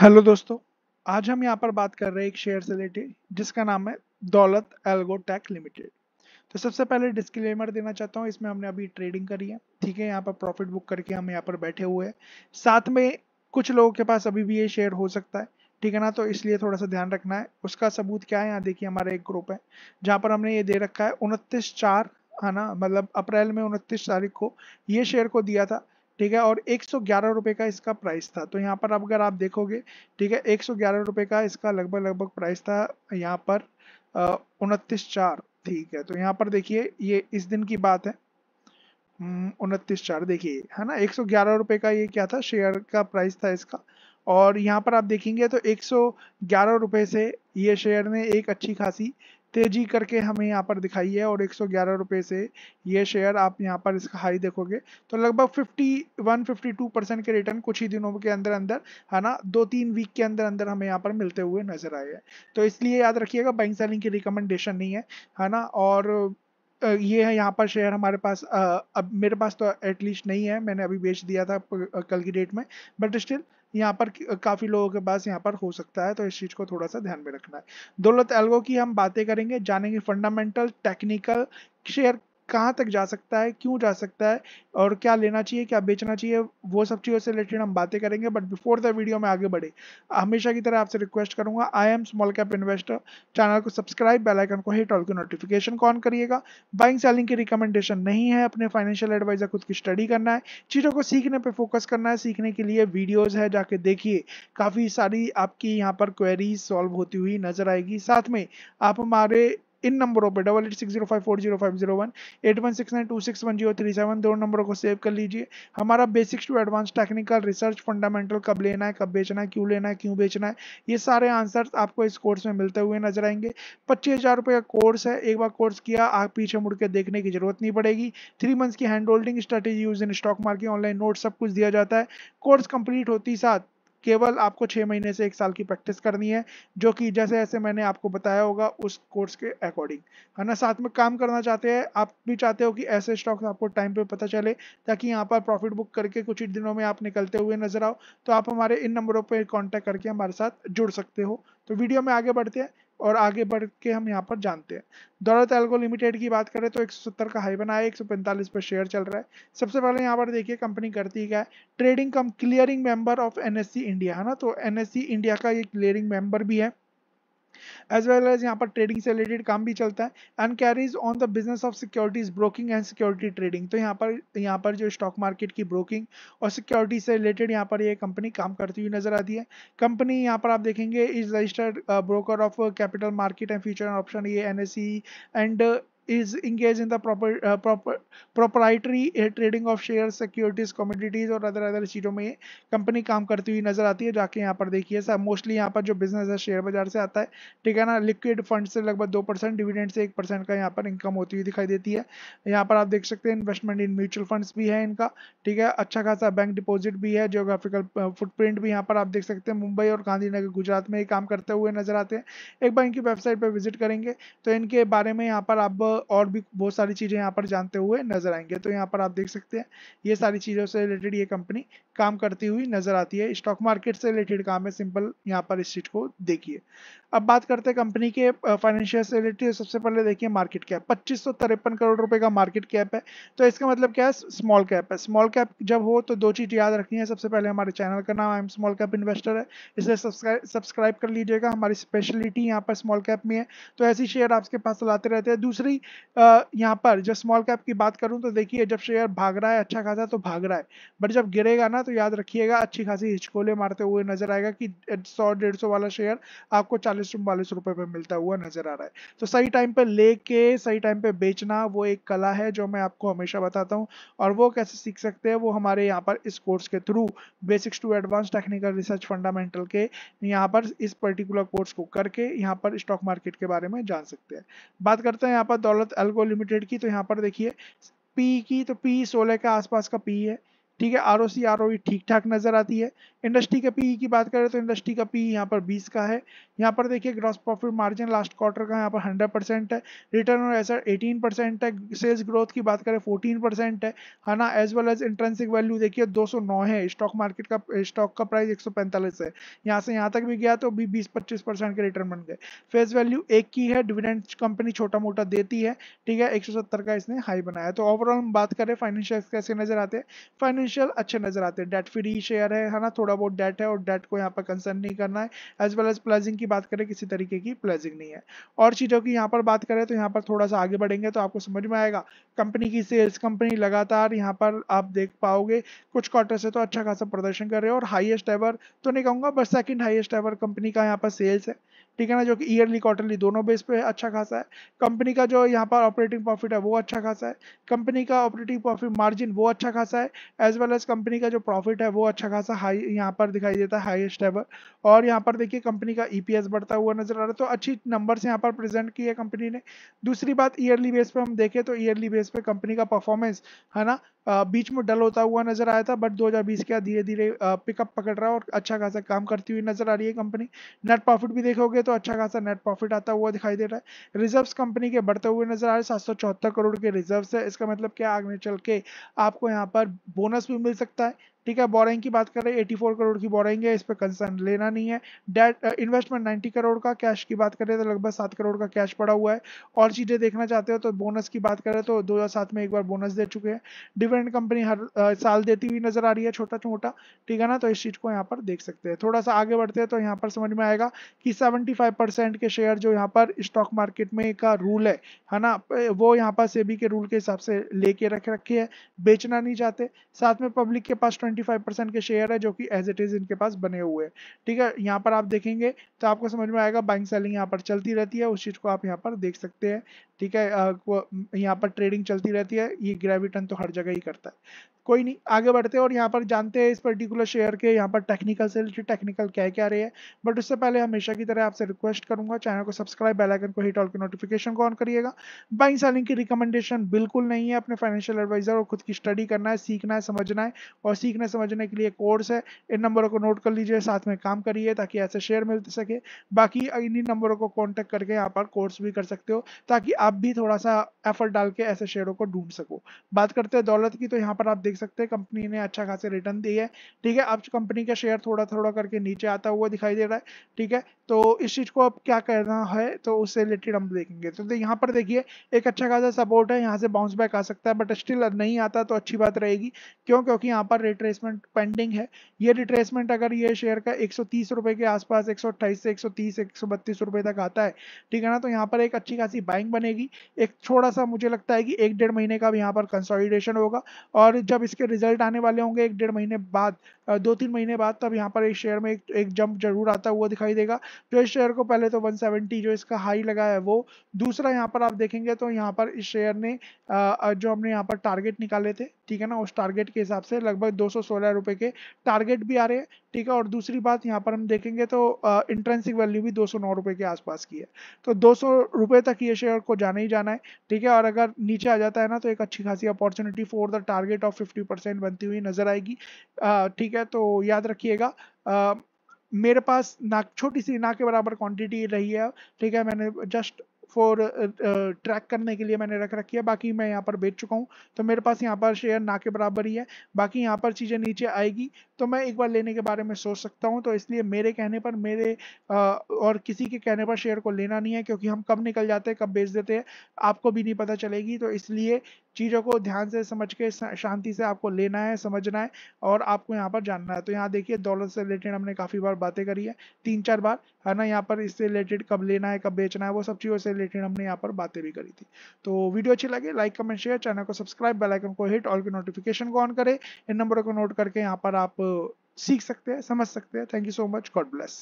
hello दोस्तों आज हम यहाँ पर बात कर रहे हैं एक शेयर से रिलेटेड जिसका नाम है दौलत एल्गो टैक लिमिटेड तो सबसे पहले डिस्क्लेमर देना चाहता हूँ इसमें हमने अभी ट्रेडिंग करी है ठीक है यहाँ पर प्रॉफिट बुक करके हम यहाँ पर बैठे हुए हैं साथ में कुछ लोगों के पास अभी भी ये शेयर हो सकता है ठीक है ना तो इसलिए थोड़ा सा ध्यान रखना है उसका सबूत क्या है यहाँ देखिए हमारा एक ग्रुप है जहाँ पर हमने ये दे रखा है उनतीस चार है ना मतलब अप्रैल में उनतीस तारीख को ये शेयर को दिया था ठीक है और एक सौ का इसका प्राइस था तो यहाँ पर अगर आप देखोगे ठीक है एक सौ का इसका लगभग लगभग प्राइस था यहाँ पर उनतीस चार ठीक है तो यहाँ पर देखिए ये इस दिन की बात है हम्म, उनतीस चार देखिए है ना एक सौ का ये क्या था शेयर का प्राइस था इसका और यहाँ पर आप देखेंगे तो एक सौ से ये शेयर ने एक अच्छी खासी तेजी करके हमें यहाँ पर दिखाई है और एक सौ से ये शेयर आप यहाँ पर इसका हाई देखोगे तो लगभग फिफ्टी टू परसेंट के रिटर्न कुछ ही दिनों के अंदर अंदर है ना दो तीन वीक के अंदर अंदर हमें यहाँ पर मिलते हुए नजर आए हैं तो इसलिए याद रखिएगा बैंक सेलिंग की रिकमेंडेशन नहीं है है ना और ये है यहाँ पर शेयर हमारे पास अब मेरे पास तो एटलीस्ट नहीं है मैंने अभी बेच दिया था कल की डेट में बट स्टिल यहाँ पर काफ़ी लोगों के पास यहाँ पर हो सकता है तो इस चीज़ को थोड़ा सा ध्यान में रखना है दौलत एल्गो की हम बातें करेंगे जानेंगे फंडामेंटल टेक्निकल शेयर कहाँ तक जा सकता है क्यों जा सकता है और क्या लेना चाहिए क्या बेचना चाहिए वो सब चीज़ों से रिलेटेड हम बातें करेंगे बट बिफोर द वीडियो में आगे बढ़े हमेशा की तरह आपसे रिक्वेस्ट करूंगा I am small cap investor channel को सब्सक्राइब बेलाइकन को हिट ऑल की नोटिफिकेशन को ऑन करिएगा बाइंग सेलिंग की रिकमेंडेशन नहीं है अपने फाइनेंशियल एडवाइजर खुद की स्टडी करना है चीज़ों को सीखने पर फोकस करना है सीखने के लिए वीडियोज है जाके देखिए काफ़ी सारी आपकी यहाँ पर क्वेरीज सॉल्व होती हुई नजर आएगी साथ में आप हमारे इन नंबरों पे double eight six zero five four zero five zero one eight one six nine two six one zero three seven दो नंबरों को सेव कर लीजिए हमारा basics to advance technical research fundamental कब लेना है कब बेचना है क्यों लेना है क्यों बेचना है ये सारे आंसर आपको इस कोर्स में मिलते हुए नजर आएंगे पच्चीस हज़ार रुपये का कोर्स है एक बार कोर्स किया आप पीछे मुड़ के देखने की जरूरत नहीं पड़ेगी थ्री मंथ्स की hand holding strategy use in stock market online note सब कुछ दिया जाता है कोर्स कंप्लीट होती साथ केवल आपको छः महीने से एक साल की प्रैक्टिस करनी है जो कि जैसे जैसे मैंने आपको बताया होगा उस कोर्स के अकॉर्डिंग है ना साथ में काम करना चाहते हैं आप भी चाहते हो कि ऐसे स्टॉक्स आपको टाइम पे पता चले ताकि यहाँ पर प्रॉफिट बुक करके कुछ ही दिनों में आप निकलते हुए नजर आओ तो आप हमारे इन नंबरों पर कॉन्टैक्ट करके हमारे साथ जुड़ सकते हो तो वीडियो में आगे बढ़ते हैं और आगे बढ़ के हम यहाँ पर जानते हैं दौलत एल्गो लिमिटेड की बात करें तो 170 का हाई बना है 145 पर शेयर चल रहा है सबसे पहले यहाँ पर देखिए कंपनी करती क्या है trading cum clearing member of NSC India है ना तो एनएससी इंडिया का ये क्लियरिंग मेंबर भी है एज वेल एज यहाँ पर ट्रेडिंग से रिलेटेड काम भी चलता है and carries on the business of securities broking and security trading तो यहाँ पर यहाँ पर जो स्टॉक मार्केट की ब्रोकिंग और सिक्योरिटी से रिलेटेड यहाँ पर ये कंपनी काम करती हुई नजर आती है कंपनी यहाँ पर आप देखेंगे is registered broker of capital market and future option ये एन and is engaged in the proper, uh, proper proprietary uh, trading of shares securities commodities और अदर अदर चीज़ों में कंपनी काम करती हुई नजर आती है जाके यहाँ पर देखिए सर मोस्टली यहाँ पर जो बिजनेस है शेयर बाजार से आता है ठीक है ना लिक्विड फंड से लगभग दो परसेंट डिविडेंड से एक परसेंट का यहाँ पर इनकम होती हुई दिखाई देती है यहाँ पर आप देख सकते हैं इन्वेस्टमेंट इन म्यूचुअल फंड्स भी है इनका ठीक है अच्छा खासा बैंक डिपॉजिट भी है जोग्राफिकल फुटप्रिंट uh, भी यहाँ पर आप देख सकते हैं मुंबई और गांधीनगर गुजरात में ही काम करते हुए नजर आते हैं एक बार इनकी वेबसाइट पर विजिट करेंगे तो इनके बारे में यहाँ पर आप और भी बहुत सारी चीज़ें यहाँ पर जानते हुए नजर आएंगे तो यहाँ पर आप देख सकते हैं ये सारी चीज़ों से रिलेटेड ये कंपनी काम करती हुई नजर आती है स्टॉक मार्केट से रिलेटेड काम है सिंपल यहाँ पर इस चीज को देखिए अब बात करते हैं कंपनी के फाइनेंशियल से रिलेटेड सबसे पहले देखिए मार्केट कैप पच्चीस सौ तिरपन करोड़ रुपए का मार्केट कैप है तो इसका मतलब क्या है स्मॉल कैप है स्मॉल कैप जब हो तो दो चीज याद रखनी है सबसे पहले हमारे चैनल का नाम एम स्मॉल कैप इन्वेस्टर है इसे सब्सक्राइब कर लीजिएगा हमारी स्पेशलिटी यहाँ पर स्मॉल कैप में है तो ऐसी शेयर आपके पास लाते रहते हैं दूसरी यहाँ पर जब स्मॉल कैप की बात करूँ तो देखिए जब शेयर भाग रहा है अच्छा खासा तो भाग रहा है बट जब गिरेगा ना तो याद रखिएगा अच्छी खासी हिचकोले मारते हुए नजर आएगा कि सौ डेढ़ सौ वाला शेयर आपको चालीस चौवालीस रुपए पे मिलता हुआ नजर आ रहा है तो सही टाइम पे लेके सही टाइम पे बेचना वो एक कला है जो मैं आपको हमेशा बताता हूँ और वो कैसे सीख सकते हैं वो हमारे यहाँ पर इस कोर्स के through basics to advance technical research fundamental के यहाँ पर इस पर्टिकुलर कोर्स को करके यहाँ पर स्टॉक मार्केट के बारे में जान सकते हैं बात करते हैं यहाँ पर दौलत एल्गो लिमिटेड की तो यहाँ पर देखिए पी की तो पी सोलह के आसपास का पी है ठीक है R O C R O e ठीक ठाक नजर आती है इंडस्ट्री का पी की बात करें तो इंडस्ट्री का पी e यहाँ पर 20 का है यहाँ पर देखिए gross profit margin last quarter का यहाँ पर 100 परसेंट है रिटर्न ऑन एसर 18 परसेंट है सेल्स ग्रोथ की बात करें 14 परसेंट है हाँ है ना as well as intrinsic value देखिए 209 है स्टॉक मार्केट का स्टॉक का प्राइस एक है यहाँ से यहाँ तक भी गया तो भी बीस पच्चीस परसेंट के रिटर्न बन गए फेस वैल्यू एक की है डिविडेंट कंपनी छोटा मोटा देती है ठीक है एक का इसने हाई बनाया तो ओवरऑल हम बात करें फाइनेंशियल कैसे नजर आते हैं फाइनेंशियल फाइनेंशियल अच्छे नजर आते हैं डेट फ्री शेयर है है ना थोड़ा बहुत डेट है और डेट को यहाँ पर कंसर्न नहीं करना है एज वेल एज प्लेजिंग की बात करें किसी तरीके की प्लेजिंग नहीं है और चीज़ों की यहाँ पर बात करें तो यहाँ पर थोड़ा सा आगे बढ़ेंगे तो आपको समझ में आएगा कंपनी की सेल्स कंपनी लगातार यहाँ पर आप देख पाओगे कुछ क्वार्टर से तो अच्छा खासा प्रदर्शन कर रहे हो और हाइएस्ट एवर तो नहीं कहूँगा बस सेकेंड हाइएस्ट एवर कंपनी का यहाँ पर सेल्स है ठीक है ना जो कि ईयरली क्वार्टरली दोनों बेस पे अच्छा खासा है कंपनी का जो यहाँ पर ऑपरेटिंग प्रॉफिट है वो अच्छा खासा है कंपनी का ऑपरेटिंग प्रॉफिट मार्जिन वो अच्छा खासा है एज वेल एज कंपनी का जो प्रॉफिट है वो अच्छा खासा हाई यहाँ पर दिखाई देता है हाईएस्ट एवर और यहाँ पर देखिए कंपनी का ईपीएस e बढ़ता हुआ नजर आ रहा है तो अच्छी नंबर्स यहाँ पर प्रेजेंट की है कंपनी ने दूसरी बात ईयरली बेस पे हम देखें तो ईयरली बेस पे कंपनी का परफॉर्मेंस है ना बीच में डल होता हुआ नजर आया था बट 2020 के बाद धीरे धीरे पिकअप पकड़ रहा है और अच्छा खासा काम करती हुई नजर आ रही है कंपनी नेट प्रॉफिट भी देखोगे तो अच्छा खासा नेट प्रॉफिट आता हुआ दिखाई दे रहा है रिजर्व्स कंपनी के बढ़ते हुए नजर आ रहे हैं सात करोड़ के रिजर्व्स है इसका मतलब क्या आगे चल के आपको यहाँ पर बोनस भी मिल सकता है ठीक है बोरिंग की बात करें 84 करोड़ की बोरिंग है इस पर कंसर्न लेना नहीं है डेट इन्वेस्टमेंट नाइन्टी करोड़ का कैश की बात करें तो लगभग सात करोड़ का कैश पड़ा हुआ है और चीज़ें देखना चाहते हो तो बोनस की बात करें तो दो में एक बार बोनस दे चुके हैं डिविडेंड कंपनी हर uh, साल देती हुई नजर आ रही है छोटा छोटा ठीक है ना तो इस चीज़ को यहाँ पर देख सकते हैं थोड़ा सा आगे बढ़ते हैं तो यहाँ पर समझ में आएगा कि सेवेंटी परसेंट के शेयर जो यहाँ पर स्टॉक मार्केट में का रूल uh, है है ना वो यहाँ पर सेबी के रूल के हिसाब से लेके रख रखे है बेचना नहीं चाहते साथ में पब्लिक के पास ट्वेंटी 25 परसेंट के शेयर है जो कि एज इट इज इनके पास बने हुए हैं ठीक है यहाँ पर आप देखेंगे तो आपको समझ में आएगा बाइंग सेलिंग यहाँ पर चलती रहती है उस चीज़ को आप यहाँ पर देख सकते हैं ठीक है यहाँ पर ट्रेडिंग चलती रहती है ये ग्रेविटन तो हर जगह ही करता है कोई नहीं आगे बढ़ते हैं और यहाँ पर जानते हैं इस पर्टिकुलर शेयर के यहाँ पर टेक्निकल से टेक्निकल क्या क्या रहे हैं बट उससे पहले हमेशा की तरह आपसे रिक्वेस्ट करूंगा चैनल को सब्सक्राइब बेलाइकन को हिट ऑल के नोटिफिकेशन को ऑन करिएगा बाइंग सेलिंग की रिकमेंडेशन बिल्कुल नहीं है अपने फाइनेंशियल एडवाइजर और खुद की स्टडी करना है सीखना है समझना है और सीखने समझने के लिए कोर्स है इन नंबरों को नोट कर लीजिए साथ में काम करिए ताकि ऐसे शेयर मिल सके बाकी इन्हीं नंबरों को कॉन्टैक्ट करके यहाँ पर कोर्स भी कर सकते हो ताकि आप भी थोड़ा सा एफर्ट डाल के ऐसे शेयरों को ढूंढ सको बात करते हैं दौलत की तो यहाँ पर आप देख देख सकते हैं कंपनी ने अच्छा खासा रिटर्न दी है ठीक है अब कंपनी का शेयर थोड़ा थोड़ा करके नीचे आता हुआ दिखाई दे रहा है ठीक है तो इस चीज़ को अब क्या करना है तो उससे रिलेटेड हम देखेंगे तो, यहाँ पर देखिए एक अच्छा खासा सपोर्ट है यहाँ से बाउंस बैक आ सकता है बट स्टिल नहीं आता तो अच्छी बात रहेगी क्यों क्योंकि यहाँ पर रिट्रेसमेंट पेंडिंग है ये रिट्रेसमेंट अगर ये शेयर का एक रुपए के आसपास एक से एक सौ रुपए तक आता है ठीक है ना तो यहाँ पर एक अच्छी खासी बाइंग बनेगी एक थोड़ा सा मुझे लगता है कि एक डेढ़ महीने का भी यहाँ पर कंसोलिडेशन होगा और जब इसके रिजल्ट आने वाले होंगे एक डेढ़ महीने बाद दो तीन महीने बाद तब यहाँ पर इस शेयर में एक एक जंप जरूर आता हुआ दिखाई देगा जो तो इस शेयर को पहले तो 170 जो इसका हाई लगा है वो दूसरा यहाँ पर आप देखेंगे तो यहाँ पर इस शेयर ने जो हमने यहाँ पर टारगेट निकाले थे ठीक है ना उस टारगेट के हिसाब से लगभग दो सौ के टारगेट भी आ रहे हैं ठीक है और दूसरी बात यहाँ पर हम देखेंगे तो इंट्रेंसिक वैल्यू भी दो सौ के आसपास की है तो दो सौ तक ये शेयर को जाना ही जाना है ठीक है और अगर नीचे आ जाता है ना तो एक अच्छी खासी opportunity for the target of fifty percent बनती हुई नज़र आएगी ठीक है तो याद रखिएगा मेरे पास ना छोटी सी ना के बराबर क्वांटिटी रही है ठीक है मैंने जस्ट फॉर ट्रैक करने के लिए मैंने रख रखी है बाकी मैं यहाँ पर बेच चुका हूँ तो मेरे पास यहाँ पर शेयर ना के बराबर ही है बाकी यहाँ पर चीज़ें नीचे आएगी तो मैं एक बार लेने के बारे में सोच सकता हूँ तो इसलिए मेरे कहने पर मेरे आ, और किसी के कहने पर शेयर को लेना नहीं है क्योंकि हम कब निकल जाते हैं कब बेच देते हैं आपको भी नहीं पता चलेगी तो इसलिए चीज़ों को ध्यान से समझ के शांति से आपको लेना है समझना है और आपको यहाँ पर जानना है तो यहाँ देखिए डॉलर से रिलेटेड हमने काफ़ी बार बातें करी है तीन चार बार है ना यहाँ पर इससे रिलेटेड कब लेना है कब बेचना है वो सब चीज़ों से रिलेटेड हमने यहाँ पर बातें भी करी थी तो वीडियो अच्छी लगे लाइक कमेंट शेयर चैनल को सब्सक्राइब बेलाइकन को हिट ऑल के नोटिफिकेशन को ऑन करें इन नंबरों को नोट करके यहाँ पर आप सीख सकते हैं समझ सकते हैं thank you so much god bless